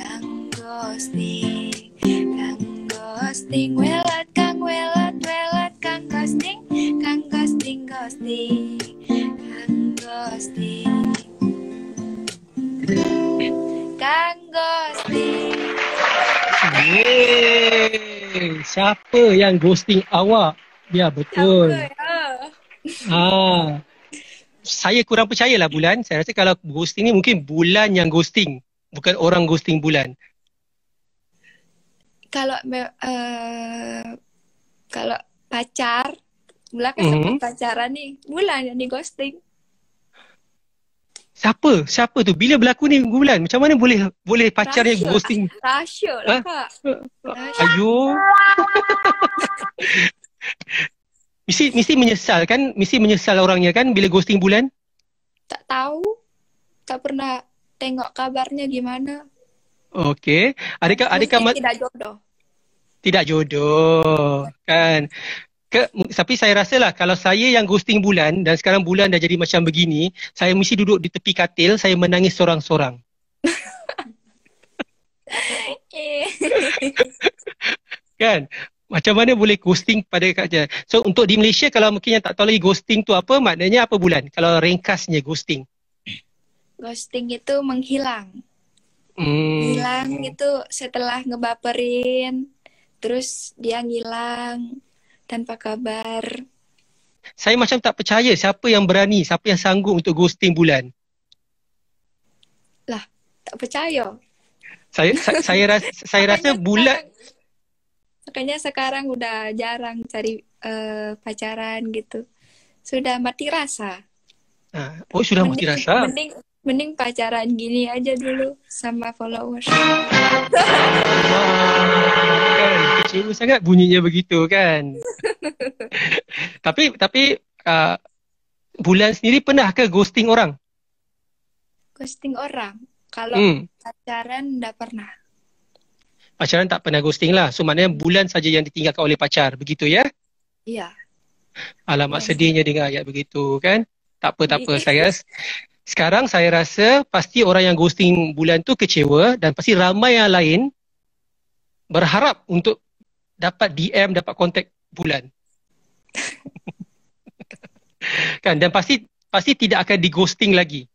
kang ghosting, kang ghosting, welat kang welat welat kang ghosting, kang ghosting ghosting, kang ghosting, kang ghosting. Yay. Siapa yang ghosting awak? Ya betul. Siapa, ya? Ah saya kurang percaya lah bulan. Saya rasa kalau ghosting ni mungkin bulan yang ghosting. Bukan orang ghosting bulan. Kalau uh, kalau pacar, bulan kan mm-hmm. sempat pacaran ni. Bulan yang di ghosting. Siapa? Siapa tu? Bila berlaku ni bulan? Macam mana boleh boleh pacarnya Rasyur. ghosting? Rahsia lah ha? kak. Ayuh. [laughs] Mesti, mesti menyesal kan? Mesti menyesal orangnya kan bila ghosting bulan? Tak tahu. Tak pernah tengok kabarnya gimana. Okey. Adakah adakah mesti tidak jodoh? Tidak jodoh. Kan. Ke, tapi saya rasa lah kalau saya yang ghosting bulan dan sekarang bulan dah jadi macam begini, saya mesti duduk di tepi katil, saya menangis seorang-seorang. [laughs] Eh. [laughs] kan? macam mana boleh ghosting pada kerja. So untuk di Malaysia kalau mungkin yang tak tahu lagi ghosting tu apa maknanya apa bulan kalau ringkasnya ghosting. Ghosting itu menghilang. Hmm. Hilang itu setelah ngebaperin terus dia ngilang tanpa kabar. Saya macam tak percaya siapa yang berani, siapa yang sanggup untuk ghosting bulan. Lah, tak percaya. Saya saya, saya rasa saya rasa bulan makanya sekarang udah jarang cari uh, pacaran gitu sudah mati rasa nah, oh sudah mending, mati rasa mending mending pacaran gini aja dulu sama followers kan, kecil sangat bunyinya begitu kan [laughs] tapi tapi uh, bulan sendiri pernah ke ghosting orang ghosting orang kalau hmm. pacaran enggak pernah pacaran tak pernah ghosting lah. So maknanya bulan saja yang ditinggalkan oleh pacar. Begitu ya? Ya. Alamak yes. Ya. sedihnya dengar ayat begitu kan? Tak apa, tak apa. saya sekarang saya rasa pasti orang yang ghosting bulan tu kecewa dan pasti ramai yang lain berharap untuk dapat DM, dapat kontak bulan. [laughs] kan? Dan pasti pasti tidak akan di-ghosting lagi.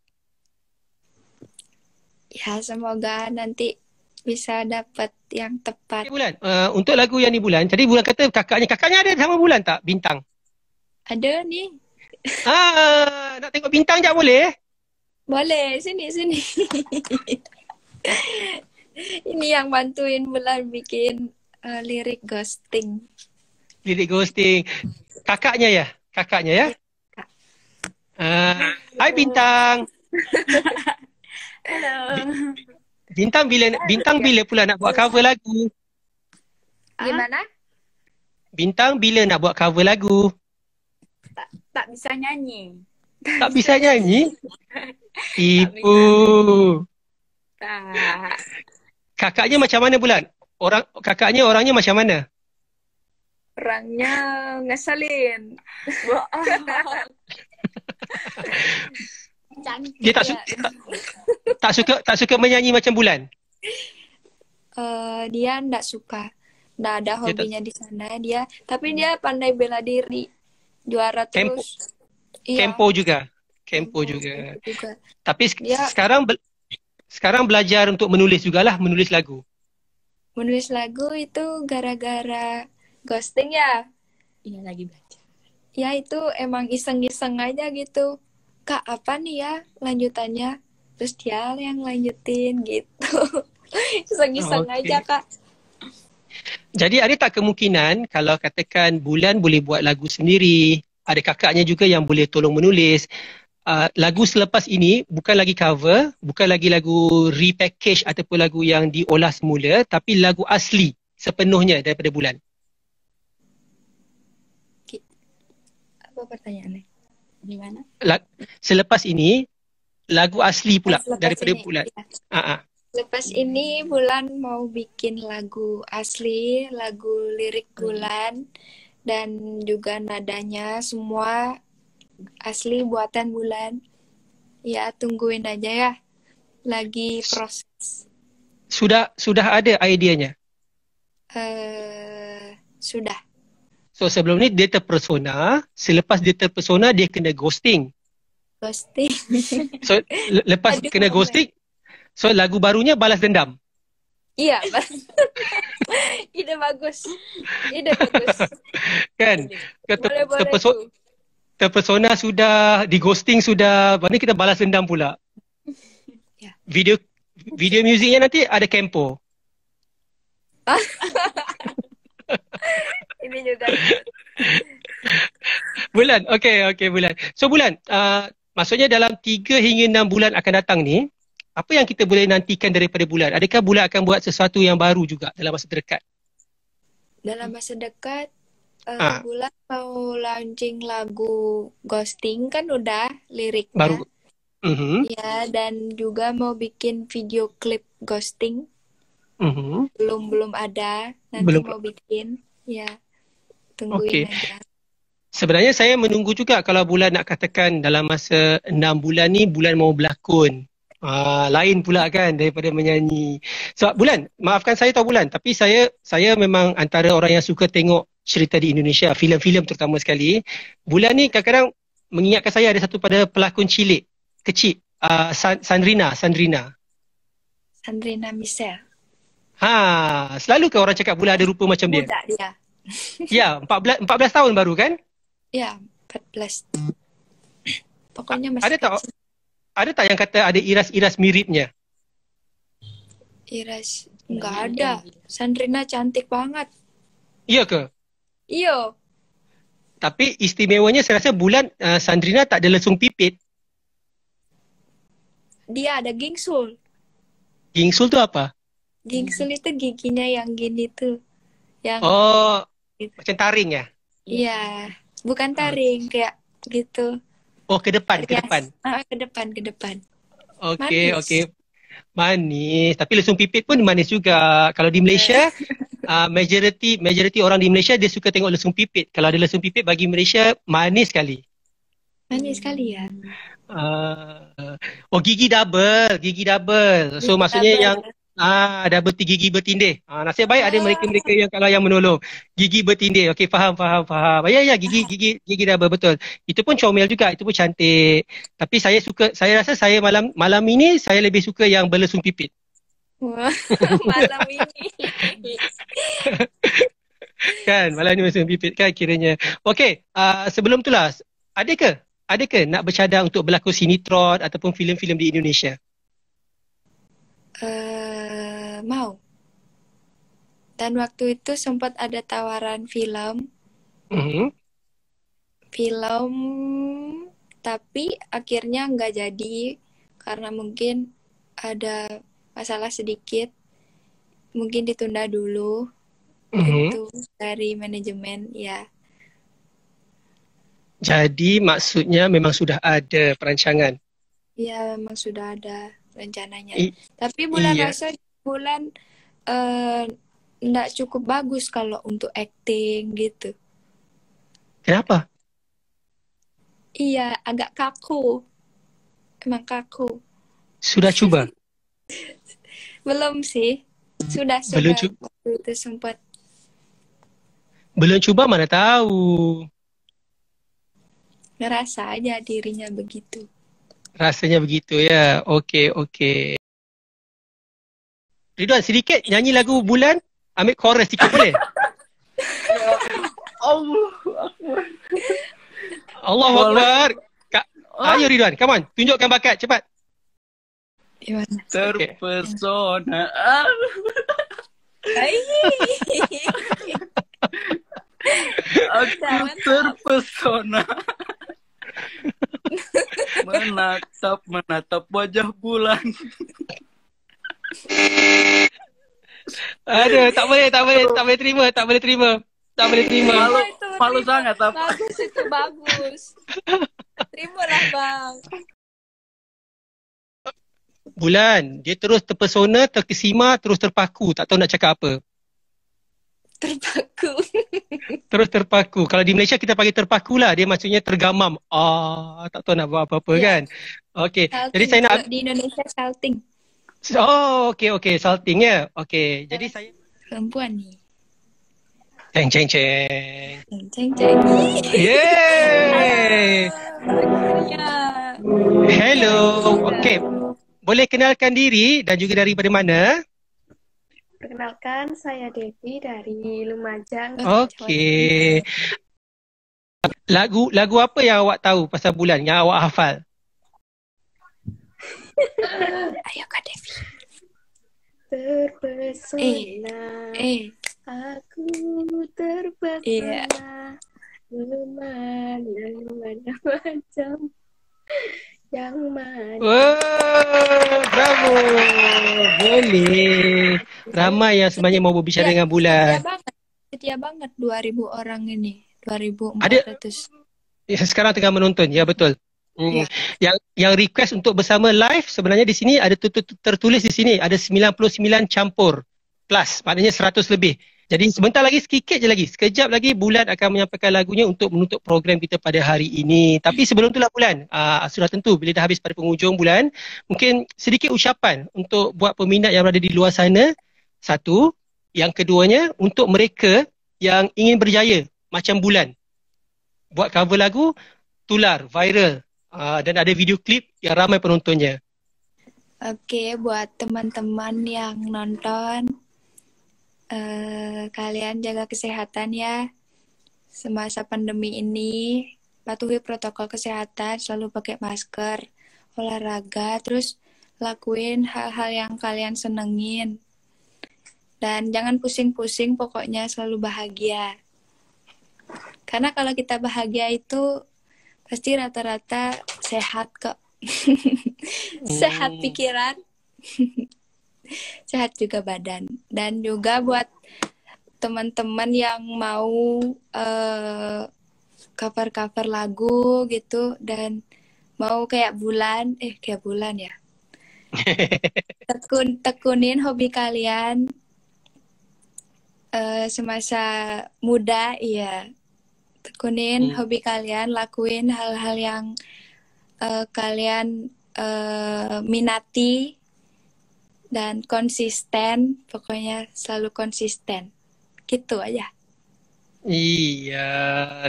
Ya, semoga nanti bisa dapat yang tepat. Ini bulan. Uh, untuk lagu yang ni bulan. Jadi bulan kata kakaknya. Kakaknya ada sama bulan tak? Bintang. Ada ni. [laughs] Ah, uh, nak tengok bintang je boleh? Boleh. Sini, sini. [laughs] ini yang bantuin bulan bikin uh, lirik ghosting. Lirik ghosting. Kakaknya ya? Kakaknya ya? Kak. Uh, ah, hai bintang. [laughs] Hello. Bintang bila ah, bintang bila pula nak buat cover lagu? Gimana? Ah? Bintang bila nak buat cover lagu? Tak tak bisa nyanyi. Tak bisa nyanyi? [laughs] Ibu. Tak. Kakaknya macam mana bulan? Orang kakaknya orangnya macam mana? Orangnya ngasalin. [laughs] [laughs] Cantik dia tak suka tak suka tak suka menyanyi macam bulan. Uh, dia tak suka. Tak ada hobinya di sana dia, tapi dia pandai bela diri. Juara terus. Kempo, iya. Kempo juga. Kempo juga. juga. Tapi dia... sekarang be- sekarang belajar untuk menulis juga lah, menulis lagu. Menulis lagu itu gara-gara ghosting ya? Iya lagi belajar. Ya itu emang iseng-iseng aja gitu kak apa nih ya lanjutannya terus dia yang lanjutin gitu [laughs] iseng-iseng okay. aja kak jadi ada tak kemungkinan kalau katakan bulan boleh buat lagu sendiri ada kakaknya juga yang boleh tolong menulis Uh, lagu selepas ini bukan lagi cover, bukan lagi lagu repackage ataupun lagu yang diolah semula tapi lagu asli sepenuhnya daripada bulan. Okay. Apa pertanyaannya? mana? La- selepas ini lagu asli pula selepas daripada ini. bulan. Ya. Ha Selepas ini bulan mau bikin lagu asli, lagu lirik hmm. bulan dan juga nadanya semua asli buatan bulan. Ya, tungguin aja ya. Lagi proses. Sudah sudah ada idenya? Eh, uh, sudah. So sebelum ni dia terpersona, selepas dia terpersona dia kena ghosting. Ghosting. So le- lepas Aduh, kena ghosting, so lagu barunya balas dendam. Iya, yeah, balas. Ide bagus. Ide bagus. kan? Kata terperso- terpersona sudah, di ghosting sudah, mana kita balas dendam pula. Yeah. Video video muziknya nanti ada kempo. Ah. [laughs] bina gaya. [laughs] bulan, okay, okay bulan. So bulan, uh, maksudnya dalam 3 hingga 6 bulan akan datang ni, apa yang kita boleh nantikan daripada bulan? Adakah bulan akan buat sesuatu yang baru juga dalam masa terdekat? Dalam masa dekat, uh, ha. bulan mau launching lagu Ghosting kan udah liriknya. Baru. Mm-hmm. Ya, dan juga mau bikin video klip Ghosting. Mm-hmm. Belum belum ada, nanti belum. mau bikin. Ya tunggu okay. Sebenarnya saya menunggu juga kalau bulan nak katakan dalam masa enam bulan ni bulan mau berlakon. Aa, ah, lain pula kan daripada menyanyi. Sebab so, bulan, maafkan saya tahu bulan tapi saya saya memang antara orang yang suka tengok cerita di Indonesia, filem-filem terutama sekali. Bulan ni kadang-kadang mengingatkan saya ada satu pada pelakon cilik, kecil, uh, San, Sandrina, Sandrina. Sandrina Michelle. Ha, selalu ke orang cakap bulan ada rupa macam dia? Budak dia. Ya, yeah, 14 14 tahun baru kan? Ya, yeah, 14. Pokoknya masih Ada tak Ada tak yang kata ada iras-iras miripnya? Iras enggak ada. Sandrina cantik banget. Iya ke? Iya. Tapi istimewanya saya rasa bulan uh, Sandrina tak ada lesung pipit. Dia ada gingsul. Gingsul tu apa? Gingsul itu giginya yang gini tu, Yang Oh. Macam taring ya? Iya, bukan ah. taring oh. kayak gitu. Oh, ke depan, ke depan. Ah, ke depan, ke depan. Oke, okay, oke. Okay. Manis, tapi lesung pipit pun manis juga. Kalau di Malaysia, yes. uh, [laughs] majority majority orang di Malaysia dia suka tengok lesung pipit. Kalau ada lesung pipit bagi Malaysia manis sekali. Manis sekali ya. Uh, oh gigi double, gigi double. So maksudnya double. yang Ah, ada berti gigi bertindih. Ah, nasib baik ada mereka-mereka yang kalau yang menolong. Gigi bertindih. Okey, faham, faham, faham. Ah, ya, ya, gigi, gigi, gigi dah betul. Itu pun comel juga. Itu pun cantik. Tapi saya suka, saya rasa saya malam malam ini saya lebih suka yang berlesung pipit. [laughs] malam ini. kan, malam ini berlesung pipit kan kiranya. Okey, uh, sebelum tu lah. Adakah? Adakah nak bercadang untuk berlakon sinetron ataupun filem-filem di Indonesia? Uh, mau. Dan waktu itu sempat ada tawaran film, mm-hmm. film, tapi akhirnya nggak jadi karena mungkin ada masalah sedikit, mungkin ditunda dulu mm-hmm. itu dari manajemen ya. Jadi maksudnya memang sudah ada perancangan. Iya, memang sudah ada rencananya. I Tapi bulan iya. Rasa bulan tidak eh, uh, cukup bagus kalau untuk acting gitu. Kenapa? Iya, agak kaku. Emang kaku. Sudah coba? [laughs] Belum sih. Sudah Belum sudah. Belum sempat. Belum coba mana tahu. Ngerasa aja dirinya begitu. Rasanya begitu ya. Oke, okay, oke. Okay. Ridwan sedikit nyanyi lagu bulan ambil chorus sikit boleh? Allah Allah, Allah Allah. Kak, ayo Ridwan, come on. Tunjukkan bakat cepat. Ridwan. Ya, terpesona. Okay. [laughs] Aku terpesona. [laughs] menatap menatap wajah bulan. Aduh, tak boleh, tak boleh, tak boleh terima, tak boleh terima. Tak boleh terima. Malu, sangat. Tak. Bagus itu bagus. Terima lah, bang. Bulan, dia terus terpesona, terkesima, terus terpaku. Tak tahu nak cakap apa. Terpaku. [laughs] terus terpaku. Kalau di Malaysia kita panggil terpaku lah. Dia maksudnya tergamam. Ah, tak tahu nak buat apa-apa yeah. kan. Okay. Salting. Jadi saya nak... Di Indonesia, salting. [laughs] Oh, okay, okay. Salting, ya? Okay, jadi saya... Perempuan ni. Ceng, ceng, ceng. Ceng, ceng, ceng. Yeay! Hello. Okay. Boleh kenalkan diri dan juga daripada mana? Perkenalkan, saya Devi dari Lumajang. Okay. Lagu lagu apa yang awak tahu pasal bulan yang awak hafal? Ayo Kak Devi Terpesona eh. eh. Aku terpesona yeah. Lemana Lemana macam Yang mana Wow, Bravo Boleh Ramai yang sebenarnya mau berbicara ya, dengan bulan Setia banget. banget 2000 orang ini 2400 Ada. Ya, sekarang tengah menonton. Ya, betul. Hmm. Yeah. Yang yang request untuk bersama live sebenarnya di sini ada tertulis di sini ada 99 campur plus maknanya 100 lebih. Jadi sebentar lagi sikit je lagi. Sekejap lagi Bulan akan menyampaikan lagunya untuk menutup program kita pada hari ini. Tapi ya. sebelum itulah Bulan, aa, ah, sudah tentu bila dah habis pada penghujung bulan, mungkin sedikit ucapan untuk buat peminat yang berada di luar sana. Satu, yang keduanya untuk mereka yang ingin berjaya macam Bulan. Buat cover lagu, tular, viral, uh, dan ada video klip yang ramai penontonnya. Oke, buat teman-teman yang nonton, uh, kalian jaga kesehatan ya. Semasa pandemi ini, patuhi protokol kesehatan, selalu pakai masker, olahraga, terus lakuin hal-hal yang kalian senengin. Dan jangan pusing-pusing, pokoknya selalu bahagia. Karena kalau kita bahagia itu pasti rata-rata sehat kok [laughs] sehat hmm. pikiran [laughs] sehat juga badan dan juga buat teman-teman yang mau cover eh, cover-cover lagu gitu dan mau kayak bulan eh kayak bulan ya [laughs] tekun tekunin hobi kalian uh, semasa muda iya tekunin hmm. hobi kalian, lakuin hal-hal yang uh, kalian uh, minati dan konsisten, pokoknya selalu konsisten. Gitu aja. Iya,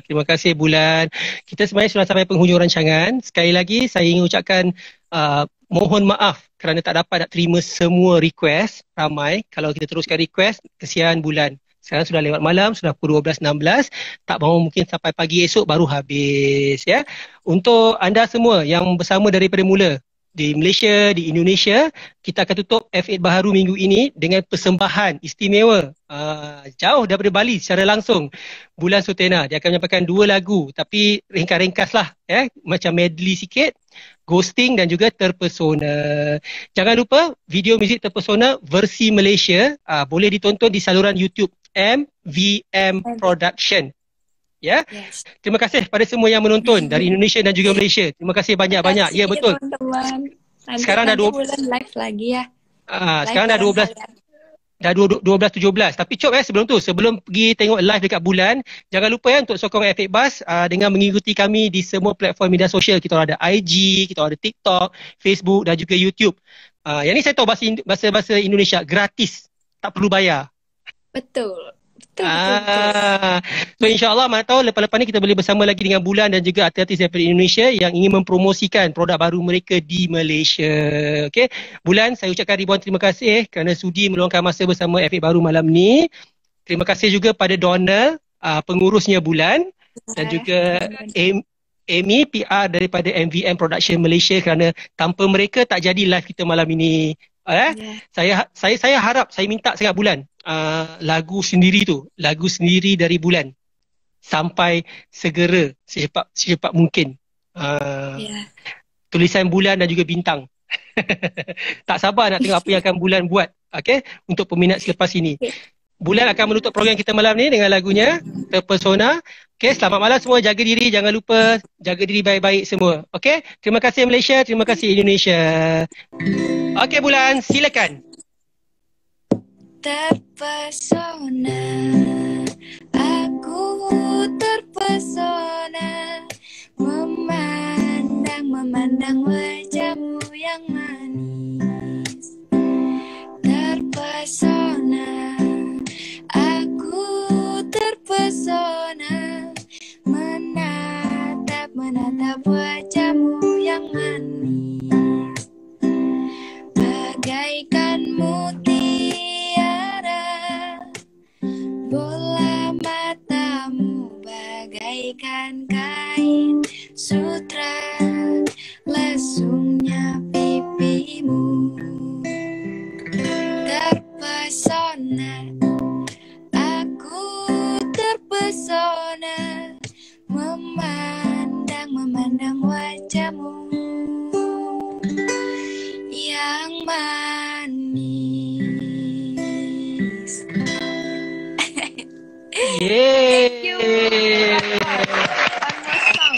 terima kasih Bulan. Kita sebenarnya sudah sampai penghujung rancangan. Sekali lagi saya ingin ucapkan uh, mohon maaf kerana tak dapat nak terima semua request ramai. Kalau kita teruskan request, kesian Bulan sekarang sudah lewat malam sudah pukul 12.16 tak bangun mungkin sampai pagi esok baru habis ya untuk anda semua yang bersama daripada mula di Malaysia, di Indonesia, kita akan tutup F8 Baharu minggu ini dengan persembahan istimewa uh, jauh daripada Bali secara langsung. Bulan Sutena, dia akan menyampaikan dua lagu tapi ringkas-ringkas lah. Eh, ya. macam medley sikit, ghosting dan juga terpesona. Jangan lupa video muzik terpesona versi Malaysia uh, boleh ditonton di saluran YouTube MVM Production. Ya. Yeah? Yes. Terima kasih kepada semua yang menonton dari [laughs] Indonesia dan juga Malaysia. Terima kasih banyak-banyak. Terima ya betul. Teman-teman. Sekarang nanti dah 12 bulan live lagi ya. Ah, uh, sekarang dah 12 saya. Dah 12, 17. Tapi cop eh sebelum tu, sebelum pergi tengok live dekat bulan, jangan lupa ya eh, untuk sokong Epic Bus uh, dengan mengikuti kami di semua platform media sosial. Kita ada IG, kita ada TikTok, Facebook dan juga YouTube. Uh, yang ni saya tahu bahasa, bahasa Indonesia gratis. Tak perlu bayar. Betul. Betul, ah. betul, betul. So insyaAllah mana tahu lepas-lepas ni kita boleh bersama lagi dengan Bulan dan juga artis-artis daripada Indonesia yang ingin mempromosikan produk baru mereka di Malaysia. Okay. Bulan, saya ucapkan ribuan terima kasih eh, kerana sudi meluangkan masa bersama efek baru malam ni. Terima kasih juga pada Donald, uh, pengurusnya Bulan okay. dan juga Amy, PR daripada MVM Production Malaysia kerana tanpa mereka tak jadi live kita malam ini eh yeah. saya saya saya harap saya minta setiap bulan uh, lagu sendiri tu lagu sendiri dari bulan sampai segera secepat secepat mungkin uh, ah, yeah. tulisan bulan dan juga bintang [laughs] tak sabar nak tengok apa yang akan bulan buat okay untuk peminat selepas ini bulan akan menutup program kita malam ni dengan lagunya terpesona Okay, selamat malam semua. Jaga diri. Jangan lupa jaga diri baik-baik semua. Okay, terima kasih Malaysia. Terima kasih Indonesia. Okay, Bulan. Silakan. Terpesona Aku terpesona Memandang, memandang wajahmu yang manis Terpesona Aku terpesona bagaikan mutiara bola matamu bagaikan kain sutra lesungnya pipimu terpesona aku terpesona memandang memandang wajahmu yang manis. [laughs] Yeah.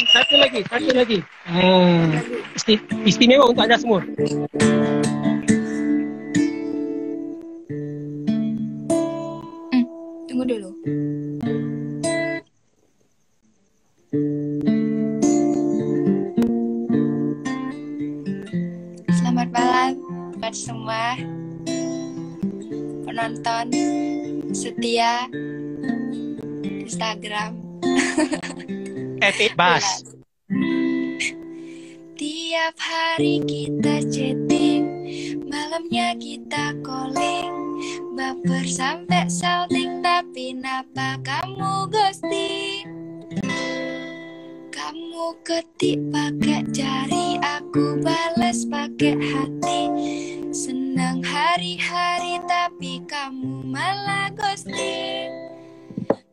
Satu lagi, satu lagi. Hmm. Istimewa untuk anda semua. Hmm, tunggu dulu. Selamat malam buat semua penonton setia Instagram. Happy [laughs] Tiap hari kita chatting, malamnya kita calling, baper sampai salting tapi napa kamu ghosting? Kamu ketik pakai jari, aku balas pakai hati. Senang hari-hari tapi kamu malah ghosting.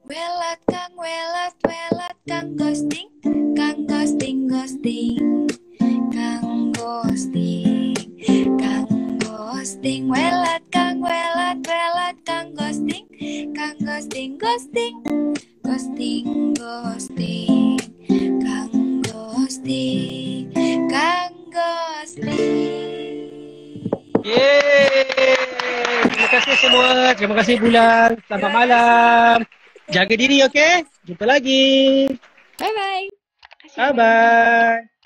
Welat kang, welat, welat kang ghosting, kang ghosting, ghosting, kang ghosting, kang ghosting, welat kang, welat, welat kang ghosting, kang ghosting, ghosting, ghosting, ghosting, kang Gusti, Kang Gusti. Yeay. Terima kasih semua. Terima kasih bulan. Selamat malam. Jaga diri, okey? Jumpa lagi. Bye-bye. Bye-bye.